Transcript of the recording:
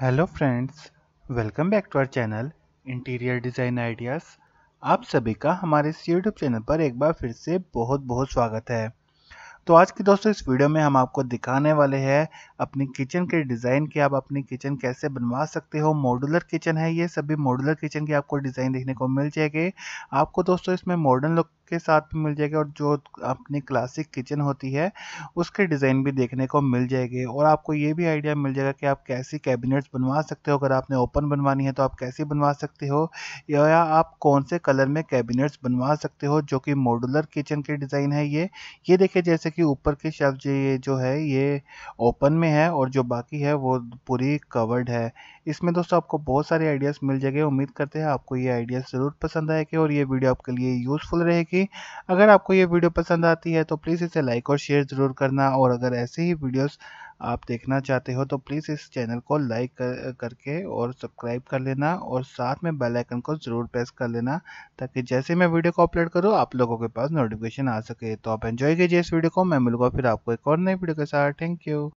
hello friends welcome back to our channel interior design ideas आप सभी का हमारे इस यूट्यूब चैनल पर एक बार फिर से बहुत बहुत स्वागत है तो आज की दोस्तों इस वीडियो में हम आपको दिखाने वाले हैं अपनी किचन के डिज़ाइन के आप अपनी किचन कैसे बनवा सकते हो मॉडुलर किचन है ये सभी मॉडुलर किचन की आपको डिज़ाइन देखने को मिल जाएगी आपको दोस्तों इसमें मॉडर्न लुक के साथ मिल जाएगा और जो अपनी क्लासिक किचन होती है उसके डिज़ाइन भी देखने को मिल जाएंगे और आपको ये भी आइडिया मिल जाएगा कि आप कैसी कैबिनेट्स बनवा सकते हो अगर आपने ओपन बनवानी है तो आप कैसी बनवा सकते हो या आप कौन से कलर में कैबिनेट्स बनवा सकते हो जो कि मॉडुलर किचन के डिज़ाइन है ये ये देखिए जैसे कि ऊपर की शेल्फ जो ये जो है ये ओपन में है और जो बाकी है वो पूरी कवर्ड है इसमें दोस्तों आपको बहुत सारे आइडियाज़ मिल जाएंगे उम्मीद करते हैं आपको ये आइडियाज़ ज़रूर पसंद आएगी और ये वीडियो आपके लिए यूज़फुल रहेगी की अगर आपको ये वीडियो पसंद आती है तो प्लीज़ इसे लाइक और शेयर ज़रूर करना और अगर ऐसे ही वीडियोस आप देखना चाहते हो तो प्लीज़ इस चैनल को लाइक कर, करके और सब्सक्राइब कर लेना और साथ में बेल आइकन को ज़रूर प्रेस कर लेना ताकि जैसे मैं वीडियो को अपलोड करूँ आप लोगों के पास नोटिफिकेशन आ सके तो आप एंजॉय कीजिए इस वीडियो को मैं मिलूँगा फिर आपको एक और नई वीडियो के साथ थैंक यू